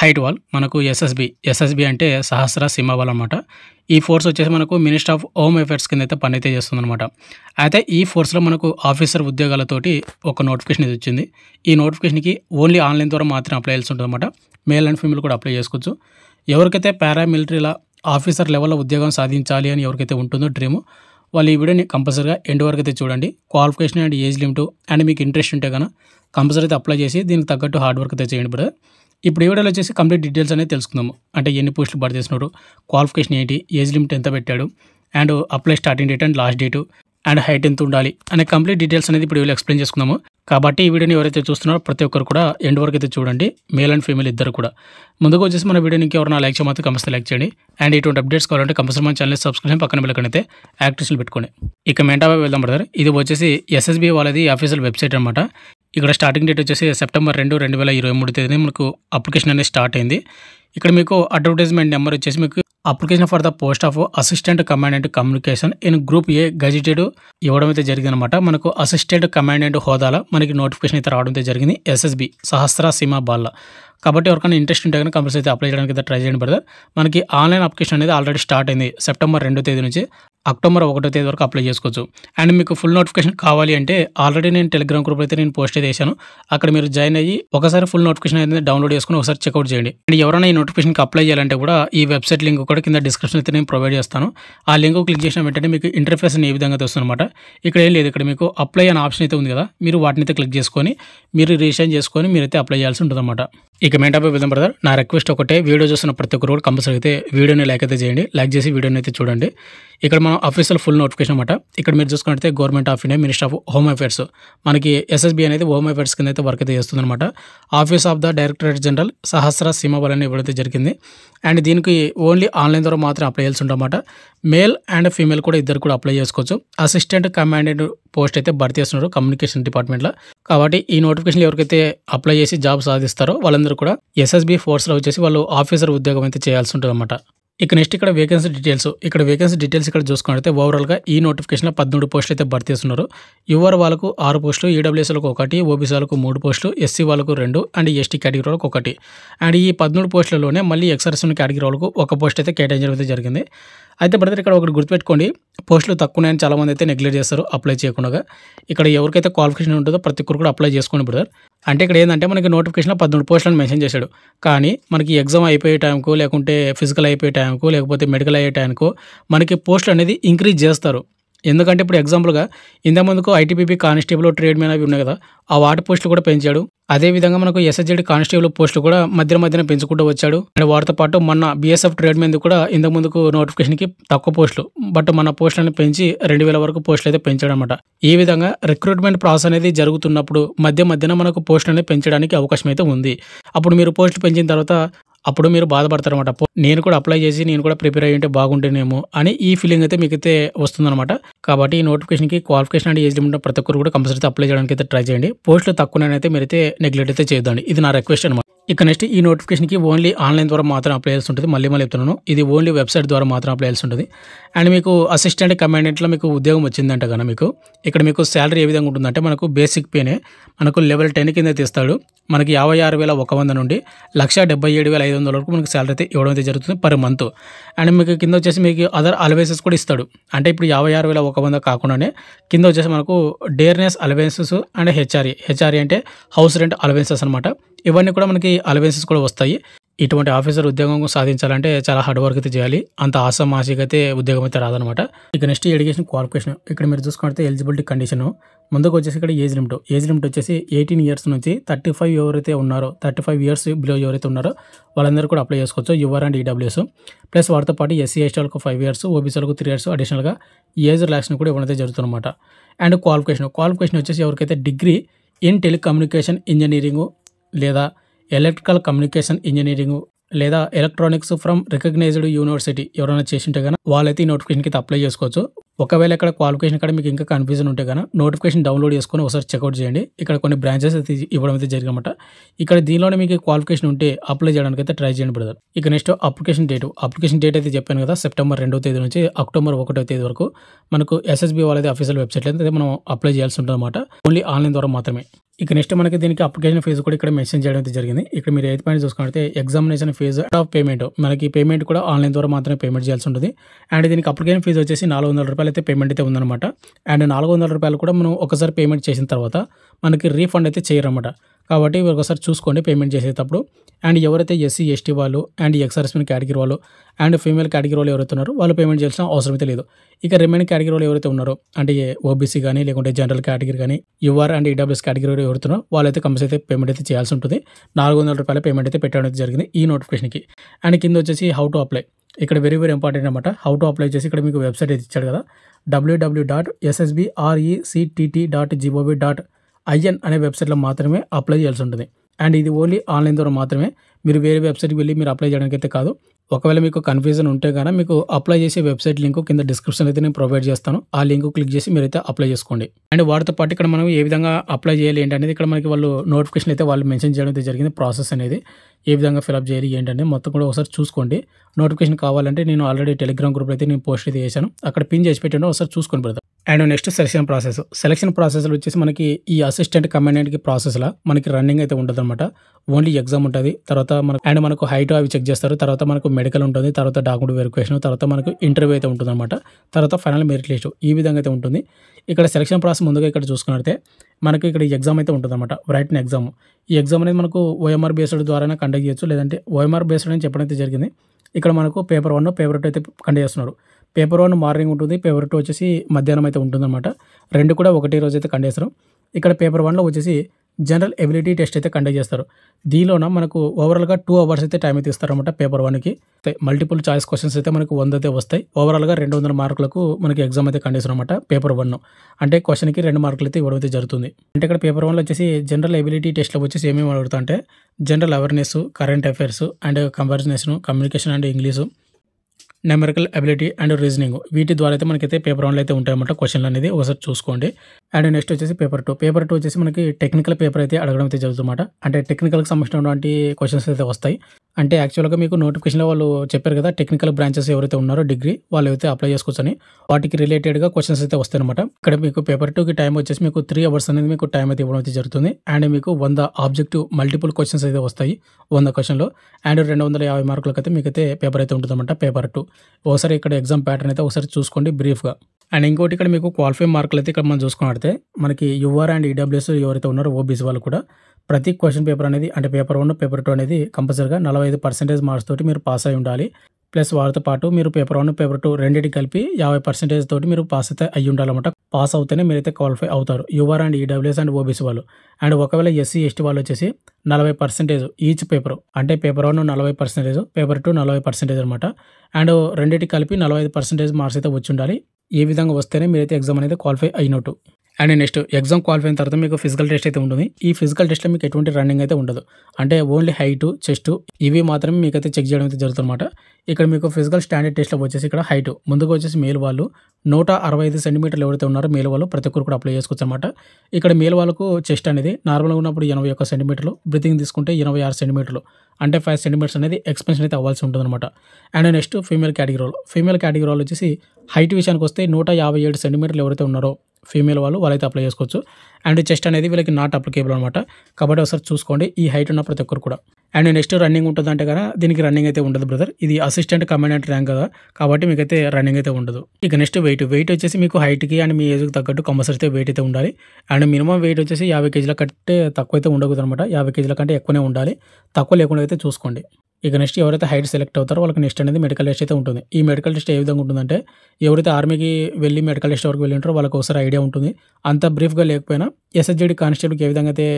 height wall మనకు SSB SSB అంటే సహస్ర సింహ వాల్ అనమాట ఈ ఫోర్స్ వచ్చేసి మనకు మినిస్టర్ ఆఫ్ హోమ్ అఫేర్స్ కింద అయితే పని అయితే చేస్తుందనమాట అయితే ఈ ఫోర్స్లో మనకు ఆఫీసర్ ఉద్యోగాలతోటి ఒక నోటిఫికేషన్ ఇది వచ్చింది ఈ నోటిఫికేషన్కి ఓన్లీ ఆన్లైన్ ద్వారా మాత్రమే అప్లై చేయాల్సి ఉంటుందన్నమాట మేల్ అండ్ ఫీమేల్ కూడా అప్లై చేసుకోవచ్చు ఎవరికైతే పారామిలిటరీల ఆఫీసర్ లెవెల్లో ఉద్యోగం సాధించాలి అని ఎవరికైతే ఉంటుందో డ్రీమ్ వాళ్ళు ఈ వీడియోని కంపల్సరీగా ఎండ్ వరకు అయితే చూడండి qualification and age limit and మీకు ఇంట్రెస్ట్ ఉంటే కనుక కంపల్సరీ అయితే అప్లై చేసి దీనికి తగ్గట్టు హార్డ్ వర్క్ అయితే చేయండి బ్రదర్ ఇప్పుడు ఈ వీడియోలో వచ్చేసి కంప్లీట్ డీటెయిల్స్ అనేది తెలుసుకుందాము అంటే ఎన్ని పోస్టులు భర్తీ చేసినాడు క్వాలిఫికేషన్ ఏంటి ఏజ్ లిమిట్ ఎంత పెట్టాడు and apply starting date and last date and height ఎంత ఉండాలి అనే కంప్లీట్ డీటెయిల్స్ అనేది ఇప్పుడు వీళ్ళు ఎక్స్ప్లెయిన్ చేసుకుందాము కాబట్టి ఈ వీడియోని ఎవరైతే చూస్తున్నారో ప్రతి ఒక్కరు కూడా ఎండ్ వరకు అయితే చూడండి మేల్ అండ్ ఫీమేల్ ఇద్దరు కూడా ముందుకు వచ్చేసి మన వీడియోని ఎవరైనా లైక్ చేయమంటే కంపల్సరీ లైక్ చేయండి అండ్ ఇటువంటి అప్డేట్స్ కావాలంటే కంపల్సరీ మన ఛానల్ సబ్స్క్రిప్షన్ పక్కన వెళ్ళకని అయితే యాక్టివ్స్లు పెట్టుకోండి ఇక మెంటాబా వెళ్దాం బ్రదర్ ఇది వచ్చేసి ఎస్ఎస్బి వాళ్ళది అఫీషియల్ వెబ్సైట్ అనమాట ఇక్కడ స్టార్టింగ్ డేట్ వచ్చేసి సెప్టెంబర్ రెండు రెండు వేల ఇరవై మూడు తేదీన మనకు అప్లికేషన్ అనేది స్టార్ట్ అయింది ఇక్కడ మీకు అడ్వర్టైజ్మెంట్ నెంబర్ వచ్చేసి మీకు application for the post of assistant commandant communication in group A gazetted ఇవ్వడం అయితే జరిగిందనమాట మనకు అసిస్టెంట్ కమాండెంట్ హోదాలో మనకి నోటిఫికేషన్ అయితే రావడం అయితే జరిగింది ఎస్ఎస్బి సహస్ర సీమా బాల్ల కాబట్టి ఎవరికైనా ఇంట్రెస్ట్ ఉంటే కానీ కంపల్సరీ అయితే అప్లై చేయడానికి అయితే ట్రై చేయండి బ్రదర్ మనకి ఆన్లైన్ అప్లికేషన్ అనేది ఆల్రెడీ స్టార్ట్ అయింది సెప్టెంబర్ రెండో తేదీ నుంచి అక్టోబర్ ఒకటో తేదీ వరకు అప్లై చేసుకోవచ్చు అండ్ మీకు ఫుల్ నోటిఫికేషన్ కావాలి అంటే ఆల్రెడీ నేను టెలిగ్రామ్ గ్రూప్ అయితే నేను పోస్ట్ చేశాను అక్కడ మీరు జాయిన్ అయ్యి ఒకసారి ఫుల్ నోటిఫికేషన్ అయితే డౌన్లోడ్ చేసుకుని ఒకసారి చెక్అవుట్ చేయండి అండ్ ఎవరైనా ఈ నోటిఫికేషన్కి అప్లై చేయాలంటే కూడా ఈ వెబ్సైట్ లింక్ కూడా కింద డిస్క్రిప్షన్ అయితే నేను ప్రొవైడ్ చేస్తాను ఆ లింక్ క్లిక్ చేసిన వెంటనే మీకు ఇంటర్ఫేస్ ఏ విధంగా అనమాట ఇక్కడ ఏం లేదు ఇక్కడ మీకు అప్లై అనే ఆప్షన్ అయితే ఉంది కదా మీరు వాటిని అయితే క్లిక్ చేసుకొని మీరు రిజిస్టర్ చేసుకొని మీరైతే అప్లై చేయాల్సి ఉంటుంది ఇక మెయిన్ టాపిక్ విధం బ్రదర్ నా రిక్వెస్ట్ ఒకటే వీడియో చూస్తున్న ప్రతి ఒక్కరు కూడా కంపల్సరీ అయితే వీడియోని లైక్ అయితే చేయండి లైక్ చేసి వీడియోని అయితే చూడండి ఇక్కడ మనం అఫీషియల్ ఫుల్ నోటిఫికేషన్ అనమాట ఇక్కడ మీరు చూసుకుంటే government of India minister of home affairs మనకి ఎస్ఎస్బి అనేది హోమ్ అఫేర్స్ కింద అయితే వర్క్ అయితే చేస్తుందన్నమాట office of the directorate general సహస్ర సీమబలని ఇవ్వడైతే జరిగింది అండ్ దీనికి ఓన్లీ ఆన్లైన్ ద్వారా మాత్రమే అప్లై చేయాల్సి ఉంటుందన్నమాట మేల్ అండ్ ఫీమేల్ కూడా ఇద్దరు కూడా అప్లై చేసుకోవచ్చు అసిస్టెంట్ కమాండెంట్ పోస్ట్ అయితే భర్తీ చేస్తున్నారు కమ్యూనికేషన్ డిపార్ట్మెంట్లో కాబట్టి ఈ నోటిఫికేషన్ ఎవరికైతే అప్లై చేసి జాబ్ సాధిస్తారో వాళ్ళందరూ వాళ్ళందరూ కూడా ఎస్ఎస్బి ఫోర్స్లో వచ్చేసి వాళ్ళు ఆఫీసర్ ఉద్యోగం అయితే చేయాల్సి ఉంటుంది అనమాట ఇక నెక్స్ట్ ఇక్కడ వేకెన్సీ డీటెయిల్స్ ఇక్కడ వేకెన్సీ డీటెయిల్స్ ఇక్కడ ఓవరాల్ ఓవరాల్గా ఈ నోటిఫికేషన్ పద్మూడు పోస్టులు అయితే భర్తీ చేస్తున్నారు యువర్ వాళ్ళకు ఆరు పోస్టులు ఈడబ్ల్యూఎస్లకు e ఒకటి ఓబీసీ వాళ్ళకు మూడు పోస్టులు ఎస్సీ వాళ్ళకు రెండు అండ్ ఎస్టీ కేటగిరీ వాళ్ళకు ఒకటి అండ్ ఈ పద్మూడు పోస్టులలోనే మళ్ళీ ఎక్సర్సన్ కేటగిరీ వాళ్ళకు ఒక పోస్ట్ అయితే కేటాయించడం అయితే జరిగింది అయితే బ్రదర్ ఇక్కడ ఒకటి గుర్తుపెట్టుకోండి పోస్టులు తక్కువ ఉన్నాయని చాలామంది అయితే నెగ్లెక్ట్ చేస్తారు అప్లై చేయకుండా ఇక్కడ ఎవరికైతే క్వాలిఫికేషన్ ఉంటుందో ప్రతి ఒక్కరు కూడా అప్లై చేసుకోండి బ్రదర్ అంటే ఇక్కడ ఏంటంటే మనకి నోటిఫికేషన్లో పద్నాలుగు పోస్టులను మెన్షన్ చేశాడు కానీ మనకి ఎగ్జామ్ అయిపోయే టైంకు లేకుంటే ఫిజికల్ అయిపోయే టైంకు లేకపోతే మెడికల్ అయ్యే టైంకు మనకి పోస్టులు అనేది ఇంక్రీజ్ చేస్తారు ఎందుకంటే ఇప్పుడు ఎగ్జాంపుల్గా ఇంతకుముందుకు ఐటీబీపీ కానిస్టేబుల్ ట్రేడ్ మ్యాన్ అవి ఉన్నాయి కదా ఆ వాటి పోస్టులు కూడా పెంచాడు అదేవిధంగా మనకు ఎస్ఎస్జెడ్ కానిస్టేబుల్ పోస్టులు కూడా మధ్య మధ్యన పెంచుకుంటూ వచ్చాడు అండ్ వాటితో పాటు మన బీఎస్ఎఫ్ ట్రేడ్ మీద కూడా ఇంతకుముందుకు నోటిఫికేషన్కి తక్కువ పోస్టులు బట్ మన పోస్టులను పెంచి రెండు వేల వరకు పోస్టులు అయితే పెంచాడు అనమాట ఈ విధంగా రిక్రూట్మెంట్ ప్రాసెస్ అనేది జరుగుతున్నప్పుడు మధ్య మధ్యన మనకు పోస్టులను పెంచడానికి అవకాశం అయితే ఉంది అప్పుడు మీరు పోస్టులు పెంచిన తర్వాత అప్పుడు మీరు బాధపడతారనమాట నేను కూడా అప్లై చేసి నేను కూడా ప్రిపేర్ అయ్యి ఉంటే బాగుంటేనేమో అని ఈ ఫీలింగ్ అయితే మీకు అయితే వస్తుందన్నమాట కాబట్టి ఈ నోటిఫికేషన్కి క్వాలిఫికేషన్ అండ్ ఏజ్ లిమిట్ ప్రతి ఒక్కరు కూడా కంపల్సరీ అప్లై చేయడానికి అయితే ట్రై చేయండి పోస్టులు తక్కువనైతే మీరైతే నెగ్లెక్ట్ అయితే చేయదండి ఇది నా రిక్వెస్ట్ అనమాట ఇక నెక్స్ట్ ఈ నోటిఫికేషన్కి ఓన్లీ ఆన్లైన్ ద్వారా మాత్రం అప్లై చేయాల్సి ఉంటుంది మళ్ళీ మళ్ళీ చెప్తున్నాను ఇది ఓన్లీ వెబ్సైట్ ద్వారా మాత్రం అప్లై చేయాల్సి ఉంటుంది అండ్ మీకు అసిస్టెంట్ కమాండెంట్లో మీకు ఉద్యోగం వచ్చిందంట కదా మీకు ఇక్కడ మీకు శాలరీ ఏ విధంగా ఉంటుందంటే మనకు బేసిక్ పేనే మనకు లెవెల్ టెన్ కింద తీస్తాడు మనకి యాభై ఆరు వేల ఒక వంద నుండి లక్ష డెబ్బై ఏడు వేల ఐదు వందల వరకు మనకు శాలరీ అయితే ఇవ్వడం అయితే జరుగుతుంది పర్ మంత్ అండ్ మీకు కింద వచ్చేసి మీకు అదర్ అలవెన్సెస్ కూడా ఇస్తాడు అంటే ఇప్పుడు యాభై ఆరు వేల ఒక వంద కాకుండానే కింద వచ్చేసి మనకు dearness allowances and HRA HRA అంటే హౌస్ రెంట్ అలవెన్సెస్ అనమాట ఇవన్నీ కూడా మనకి అలవెన్సెస్ కూడా వస్తాయి ఇటువంటి ఆఫీసర్ ఉద్యోగం సాధించాలంటే చాలా హార్డ్ వర్క్ అయితే చేయాలి అంత ఆసమాసిగా అయితే ఉద్యోగం అయితే రాదనమాట ఇక నెక్స్ట్ ఎడ్యుకేషన్ క్వాలిఫికేషన్ ఇక్కడ మీరు చూసుకుంటే ఎలిజిబిలిటీ కండిషన్ ముందుకు వచ్చేసి ఇక్కడ ఏజ్ లిమిట్ ఏజ్ లిమిట్ వచ్చేసి ఎయిటీన్ ఇయర్స్ నుంచి థర్టీ ఫైవ్ ఎవరైతే ఉన్నారో థర్టీ ఫైవ్ ఇయర్స్ బిలో ఎవరైతే ఉన్నారో వాళ్ళందరూ కూడా అప్లై చేసుకోవచ్చు యువర్ అండ్ ఈడబ్ల్యూఎస్ ప్లస్ వాటితో పాటు ఎస్సీ ఎస్టీ వాళ్ళకు ఫైవ్ ఇయర్స్ ఓబీసీలకు త్రీ ఇయర్స్ అడిషనల్గా ఏజ్ రిలాక్షన్ కూడా ఇవ్వడం జరుగుతుందన్నమాట అండ్ క్వాలిఫికేషన్ క్వాలిఫికేషన్ వచ్చేసి ఎవరికైతే డిగ్రీ ఇన్ టెలికమ్యూనికేషన్ ఇంజనీరింగ్ లేదా ఎలక్ట్రికల్ కమ్యూనికేషన్ ఇంజనీరింగ్ లేదా ఎలక్ట్రానిక్స్ ఫ్రమ్ రికగ్నైజ్డ్ యూనివర్సిటీ ఎవరైనా చేసింటే కనుక వాళ్ళైతే ఈ నోటిఫికేషన్కి అప్లై చేసుకోవచ్చు ఒకవేళ ఇక్కడ క్వాలిఫికేషన్ కూడా మీకు ఇంకా కన్ఫ్యూజన్ ఉంటే కనుక నోటిఫికేషన్ డౌన్లోడ్ చేసుకొని ఒకసారి చెక్అవుట్ చేయండి ఇక్కడ కొన్ని బ్రాంచెస్ అయితే ఇవ్వడం అయితే జరిగనమాట ఇక్కడ దీనిలోనే మీకు క్వాలిఫికేషన్ ఉంటే అప్లై చేయడానికి అయితే ట్రై చేయండి బ్రదర్ ఇక next application date application date అయితే చెప్పాను కదా సెప్టెంబర్ రెండో తేదీ నుంచి అక్టోబర్ ఒకటో తేదీ వరకు మనకు ఎస్ఎస్బి వాళ్ళది అఫీషియల్ వెబ్సైట్ అయితే మనం అప్లై చేయాల్సి ఉంటుంది అనమాట ఓన్లీ ఆన్లైన్ ద్వారా మాత్రమే ఇక నెక్స్ట్ మనకి దీనికి అప్లికేషన్ ఫీజు కూడా ఇక్కడ మెన్షన్ చేయడం అయితే జరిగింది ఇక్కడ మీరు ఎయిత్ పాయింట్ చూసుకుంటే ఎగ్జామినేషన్ ఫీజు ఆఫ్ పేమెంట్ మనకి పేమెంట్ కూడా ఆన్లైన్ ద్వారా మాత్రమే పేమెంట్ చేయాల్సి ఉంటుంది అండ్ దీనికి అప్లికేషన్ ఫీజు వచ్చేసి నాలుగు వందల రూపాయలు అయితే పేమెంట్ అయితే ఉందన్నమాట అండ్ నాలుగు వందల రూపాయలు కూడా మనం ఒకసారి పేమెంట్ చేసిన తర్వాత మనకి రీఫండ్ అయితే చేయరన్నమాట కాబట్టి మీరు ఒకసారి చూసుకోండి పేమెంట్ చేసేటప్పుడు అండ్ ఎవరైతే ఎస్సీ ఎస్టీ వాళ్ళు అండ్ ఎక్సర్స్మెన్ కేటగిరీ వాళ్ళు అండ్ ఫీమేల్ కేటగిరీ వాళ్ళు ఎవరైతే ఉన్నారో వాళ్ళు పేమెంట్ చేయాల్సిన అవసరం అయితే లేదు ఇక రిమైనింగ్ కేటగిరీ వాళ్ళు ఎవరైతే ఉన్నారో అంటే ఓబీసీ కానీ లేకుంటే జనరల్ కేటగిరీ కానీ యూఆర్ అండ్ ఈడబ్ల్యూఎస్ కేటగిరీ ఎవరుతున్నారో వాళ్ళైతే కంపల్సరీ అయితే పేమెంట్ అయితే చేయాల్సి ఉంటుంది నాలుగు వందల రూపాయల పేమెంట్ అయితే పెట్టడం జరిగింది ఈ నోటిఫికేషన్కి అండ్ కింద వచ్చేసి హౌ టు అప్లై ఇక్కడ వెరీ వెరీ ఇంపార్టెంట్ అనమాట హౌ టు అప్లై చేసి ఇక్కడ మీకు వెబ్సైట్ అయితే ఇచ్చాడు కదా WWW dot SSBRECTT dot GOV dot IN అనే వెబ్సైట్లో మాత్రమే అప్లై చేయాల్సి ఉంటుంది అండ్ ఇది ఓన్లీ ఆన్లైన్ ద్వారా మాత్రమే మీరు వేరే వెబ్సైట్కి వెళ్ళి మీరు అప్లై చేయడానికి అయితే కాదు ఒకవేళ మీకు కన్ఫ్యూజన్ ఉంటే కానీ మీకు అప్లై చేసే వెబ్సైట్ లింక్ కింద డిస్క్రిప్షన్ అయితే నేను ప్రొవైడ్ చేస్తాను ఆ లింక్ క్లిక్ చేసి మీరు అయితే అప్లై చేసుకోండి అండ్ వాటితో పాటు ఇక్కడ మనం ఏ విధంగా అప్లై చేయాలి ఏంటనేది ఇక్కడ మనకి వాళ్ళు నోటిఫికేషన్ అయితే వాళ్ళు మెన్షన్ చేయడం అయితే జరిగింది ప్రాసెస్ అనేది ఏ విధంగా ఫిలప్ చేయాలి ఏంటనేది మొత్తం కూడా ఒకసారి చూసుకోండి నోటిఫికేషన్ కావాలంటే నేను ఆల్రెడీ టెలిగ్రామ్ గ్రూప్ అయితే నేను పోస్ట్ అయితే చేశాను అక్కడ పిన్ చేసి పెట్టండి ఒకసారి చూసుకొని పెడతాను and next selection process selection ప్రాసెస్లో వచ్చేసి మనకి ఈ అసిస్టెంట్ కమాండెంట్కి ప్రాసెస్లో మనకి రన్నింగ్ అయితే ఉండదు అనమాట ఓన్లీ ఎగ్జామ్ ఉంటుంది తర్వాత మనకు అండ్ మనకు హైట్ అవి చెక్ చేస్తారు తర్వాత మనకు మెడికల్ ఉంటుంది తర్వాత డాక్యుమెంట్ వెరిఫికేషన్ తర్వాత మనకు ఇంటర్వ్యూ అయితే ఉంటుంది అనమాట తర్వాత ఫైనల్ మెరిట్ లిస్ట్ ఈ విధంగా అయితే ఉంటుంది ఇక్కడ సెలక్షన్ ప్రాసెస్ ముందుగా ఇక్కడ చూసుకున్నట్టే మనకు ఇక్కడ ఎగ్జామ్ అయితే ఉంటుంది అనమాట రైటింగ్ ఎగ్జామ్ ఈ ఎగ్జామ్ అనేది మనకు ఓఎంఆర్ బేస్డ్ ద్వారానే కండక్ట్ చేయొచ్చు లేదంటే ఓఎంఆర్ బేస్డ్ అని చెప్పడం అయితే జరిగింది ఇక్కడ మనకు పేపర్ వన్ పేపర్ టూ అయితే కండక్ట్ చేస్తున్నారు పేపర్ వన్ మార్నింగ్ ఉంటుంది పేపర్ టూ వచ్చేసి మధ్యాహ్నం అయితే ఉంటుందన్నమాట రెండు కూడా ఒకటే రోజు అయితే కండక్ట్ చేస్తారు ఇక్కడ పేపర్ వన్లో వచ్చేసి జనరల్ ఎబిలిటీ టెస్ట్ అయితే కండక్ట్ చేస్తారు దీనిలోన మనకు ఓవరాల్గా టూ అవర్స్ అయితే టైం అయితే ఇస్తారన్నమాట పేపర్ వన్కి మల్టిపుల్ చాయిస్ క్వశ్చన్స్ అయితే మనకు వంద అయితే వస్తాయి ఓవరాల్గా రెండు వందల మార్కులకు మనకి ఎగ్జామ్ అయితే కండక్ట్ అనమాట పేపర్ వన్ అంటే క్వశ్చన్కి రెండు మార్కులు అయితే ఇవ్వడం అయితే జరుగుతుంది అంటే ఇక్కడ పేపర్ వన్లో వచ్చేసి జనరల్ ఎబిలిటీ టెస్ట్లో వచ్చేసి ఏమేమి అడుగుతా అంటే general awareness current affairs and కంపారిజనేషన్ communication and English numerical ability and reasoning వీటి ద్వారా అయితే మనకైతే పేపర్ రౌండ్లు అయితే ఉంటాయన్నమాట క్వశ్చన్లు అనేది ఒకసారి చూసుకోండి అండ్ నెక్స్ట్ వచ్చేసి పేపర్ టూ పేపర్ టూ వచ్చేసి మనకి టెక్నికల్ పేపర్ అయితే అడగడం అయితే జరుగుతుందన్నమాట అంటే టెక్నికల్కి సంబంధించినటువంటి క్వశ్చన్స్ అయితే వస్తాయి అంటే యాక్చువల్గా మీకు నోటిఫికేషన్లో వాళ్ళు చెప్పారు కదా టెక్నికల్ బ్రాంచెస్ ఎవరైతే ఉన్నారో డిగ్రీ వాళ్ళు అయితే అప్లై చేసుకోవచ్చని వాటికి రిలేటెడ్గా క్వశ్చన్స్ అయితే వస్తాయి అనమాట ఇక్కడ మీకు పేపర్ టూకి టైం వచ్చేసి మీకు త్రీ అవర్స్ అనేది మీకు టైం అయితే ఇవ్వడం అయితే జరుగుతుంది అండ్ మీకు వంద ఆబ్జెక్టివ్ మల్టిపుల్ క్వశ్చన్స్ అయితే వస్తాయి వంద క్వశ్చన్లో అండ్ రెండు వందల యాభై మార్కులకైతే అయితే పేపర్ అయితే ఉంటుందన్నమాట పేపర్ టూ ఒకసారి ఇక్కడ ఎగ్జామ్ ప్యాటర్న్ అయితే ఒకసారి చూసుకోండి బ్రీఫ్గా అండ్ ఇంకోటి ఇక్కడ మీకు క్వాలిఫై మార్కులు అయితే ఇక్కడ మనం చూసుకున్నట్టే మనకి యూఆర్ అండ్ ఈడబ్ల్యూఎస్ ఎవరైతే ఉన్నారో ఓబీసీ వాళ్ళు కూడా ప్రతి క్వశ్చన్ పేపర్ అనేది అంటే పేపర్ వన్ పేపర్ టూ అనేది కంపల్సరీగా నలభై ఐదు పర్సెంటేజ్ మార్క్స్ తోటి మీరు పాస్ అయి ఉండాలి ప్లస్ వారితో పాటు మీరు పేపర్ వన్ పేపర్ టూ రెండింటి కలిపి యాభై పర్సెంటేజ్ తోటి మీరు పాస్ అయితే అయ్యి ఉండాలన్నమాట పాస్ అవుతేనే మీరైతే క్వాలిఫై అవుతారు your and EWS and OBC వాళ్ళు అండ్ ఒకవేళ ఎస్సీ ఎస్టీ వాళ్ళు వచ్చేసి నలభై పర్సెంటేజ్ ఈచ్ పేపర్ అంటే పేపర్ వన్ నలభై పర్సెంటేజ్ పేపర్ టూ నలభై పర్సెంటేజ్ అనమాట అండ్ రెండింటి కలిపి నలభై ఐదు పర్సెంటేజ్ మార్క్స్ అయితే వచ్చి ఉండాలి ఏ విధంగా వస్తేనే మీరైతే ఎగ్జామ్ అనేది క్వాలిఫై అయినట్టు అండ్ నెక్స్ట్ ఎగ్జామ్ క్వాలిఫై అయిన తర్వాత మీకు ఫిజికల్ టెస్ట్ అయితే ఉంటుంది ఈ ఫిజికల్ టెస్ట్లో మీకు ఎటువంటి రన్నింగ్ అయితే ఉండదు అంటే ఓన్లీ హైట్ చెస్ట్ ఇవి మాత్రమే మీకైతే చెక్ చేయడం అయితే జరుగుతుందన్నమాట ఇక్కడ మీకు ఫిజికల్ స్టాండర్డ్ టెస్ట్లో వచ్చేసి ఇక్కడ హైట్ ముందుకు వచ్చేసి మేలు వాళ్ళు నూట అరవై ఐదు సెంటీమీటర్లు ఎవరైతే ఉన్నారో మేలు వాళ్ళు ప్రతి ఒక్కరు కూడా అప్లై చేసుకోవచ్చు అనమాట ఇక్కడ మేలు వాళ్ళకు చెస్ట్ అనేది నార్మల్గా ఉన్నప్పుడు ఎనభై ఒక్క సెంటీమీటర్లు బ్రీతింగ్ తీసుకుంటే ఇరవై ఆరు సెంటీమీటర్లు అంటే ఫైవ్ సెంటీమీటర్స్ అనేది ఎక్స్పెన్షన్ అయితే అవ్వాల్సి అనమాట అండ్ నెక్స్ట్ ఫీమేల్ కేటగిరీలో ఫీమేల్ కేటగిరీలో వచ్చేసి హైట్ విషయానికి వస్తే నూట యాభై ఏడు సెంటీమీటర్లు ఎవరైతే ఉన్నారో ఫీమేల్ వాళ్ళు వాళ్ళైతే అప్లై చేసుకోవచ్చు అండ్ చెస్ట్ అనేది వీళ్ళకి నాట్ అప్లికేబుల్ అనమాట కాబట్టి ఒకసారి చూసుకోండి ఈ హైట్ ఉన్న ప్రతి ఒక్కరు కూడా అండ్ నెక్స్ట్ రన్నింగ్ ఉంటుంది అంటే కదా దీనికి రన్నింగ్ అయితే ఉండదు బ్రదర్ ఇది అసిస్టెంట్ కమాండెంట్ ర్యాంక్ కదా కాబట్టి మీకు అయితే రన్నింగ్ అయితే ఉండదు ఇక నెక్స్ట్ వెయిట్ వెయిట్ వచ్చేసి మీకు హైట్కి అండ్ మీ ఏజ్కి తగ్గట్టు కంపల్సరీ అయితే వెయిట్ అయితే ఉండాలి అండ్ మినిమం వెయిట్ వచ్చేసి యాభై కేజీల కంటే తక్కువ అయితే ఉండకూడదు అనమాట యాభై కేజీల కంటే ఎక్కువనే ఉండాలి తక్కువ లేకుండా అయితే చూసుకోండి ఇక నెక్స్ట్ ఎవరైతే హైట్ సెలెక్ట్ అవుతారో వాళ్ళకి నెక్స్ట్ అనేది మెడికల్ టెస్ట్ అయితే ఉంటుంది ఈ మెడికల్ టెస్ట్ ఏ విధంగా ఉంటుందంటే ఎవరైతే ఆర్మీకి వెళ్ళి మెడికల్ టెస్ట్ వరకు వెళ్ళినారో వాళ్ళకి ఒకసారి ఐడియా ఉంటుంది అంత బ్రీఫ్గా లేకపోయినా ఎస్ఎస్జీడీ కానిస్టేబుల్కి ఏ విధంగా అయితే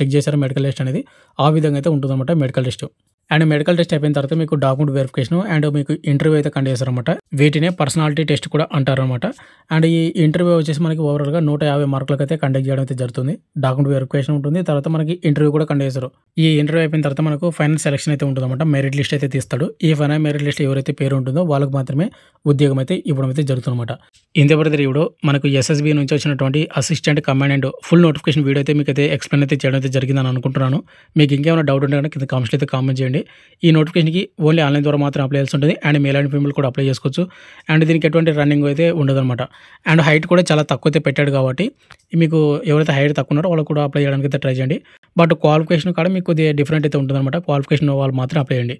చెక్ చేశారో మెడికల్ టెస్ట్ అనేది ఆ విధంగా అయితే ఉంటుందన్నమాట medical test and medical test అయిపోయిన తర్వాత మీకు డాక్యుమెంట్ వెరిఫికేషన్ అండ్ మీకు ఇంటర్వ్యూ అయితే కండక్ట్ అనమాట వీటినే పర్సనాలిటీ టెస్ట్ కూడా అంటారనమాట అండ్ ఈ ఇంటర్వ్యూ వచ్చేసి మనకి ఓవరాల్గా నూట యాభై మార్కులకు అయితే కండక్ట్ చేయడం అయితే జరుగుతుంది డాక్యుమెంట్ వెరిఫికేషన్ ఉంటుంది తర్వాత మనకి ఇంటర్వ్యూ కూడా కండక్ట్ చేస్తారు ఈ ఇంటర్వ్యూ అయిపోయిన తర్వాత మనకు ఫైనల్ సెలక్షన్ అయితే ఉంటుందన్నమాట మెరిట్ లిస్ట్ అయితే తీస్తాడు ఈ ఫైనల్ మెరిట్ లిస్ట్ ఎవరైతే పేరు ఉంటుందో వాళ్ళకి మాత్రమే ఉద్యోగం అయితే ఇవ్వడం అయితే జరుగుతుందన్నమాట ఇంతే బ్రదర్ ఇప్పుడు మనకు ఎస్ఎస్బి నుంచి వచ్చినటువంటి assistant commandant and full notification video అయితే మీకు అయితే ఎక్స్ప్లెయిన్ అయితే చేయడం అయితే జరిగిందని అనుకుంటున్నాను మీకు ఇంకేమైనా డౌట్ ఉంటే కింద కామెంట్స్ అయితే కామెంట్ చేయండి చేయండి ఈ నోటిఫికేషన్కి ఓన్లీ ఆన్లైన్ ద్వారా మాత్రం అప్లై చేసి ఉంటుంది అండ్ మెయిల్ అండ్ ఫీమేల్ కూడా అప్లై చేసుకోవచ్చు అండ్ దీనికి ఎటువంటి రన్నింగ్ అయితే ఉండదన్నమాట అండ్ హైట్ కూడా చాలా తక్కువ అయితే పెట్టాడు కాబట్టి మీకు ఎవరైతే హైట్ తక్కువ ఉన్నారో వాళ్ళు కూడా అప్లై చేయడానికి అయితే ట్రై చేయండి బట్ క్వాలిఫికేషన్ కూడా మీకు కొద్దిగా డిఫరెంట్ అయితే ఉంటుంది అనమాట క్వాలిఫికేషన్ వాళ్ళు మాత్రం అప్లై చేయండి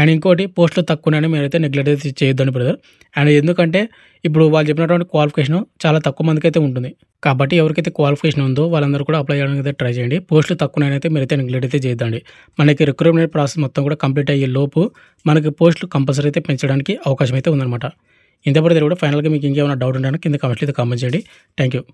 అండ్ ఇంకోటి పోస్టులు తక్కువనే అయితే నెగ్లెక్ట్ అయితే చేయొద్దని బ్రదర్ అండ్ ఎందుకంటే ఇప్పుడు వాళ్ళు చెప్పినటువంటి క్వాలిఫికేషన్ చాలా తక్కువ మందికి అయితే ఉంటుంది కాబట్టి ఎవరికైతే క్వాలిఫికేషన్ ఉందో వాళ్ళందరూ కూడా అప్లై చేయడానికి అయితే ట్రై చేయండి పోస్టులు తక్కువనైతే మీరైతే నెగ్లెక్ట్ అయితే చేయదండి మనకి రిక్రూట్మెంట్ ప్రాసెస్ మొత్తం కూడా కంప్లీట్ అయ్యే లోపు మనకి పోస్టులు కంపల్సరీ అయితే పెంచడానికి అవకాశం అయితే ఉందన్నమాట ఇంత కూడా ఫైనల్గా మీకు ఇంకేమైనా డౌట్ ఉంటాను కింద కమెంట్స్ అయితే కామెంట్ చేయండి థ్యాంక్ యూ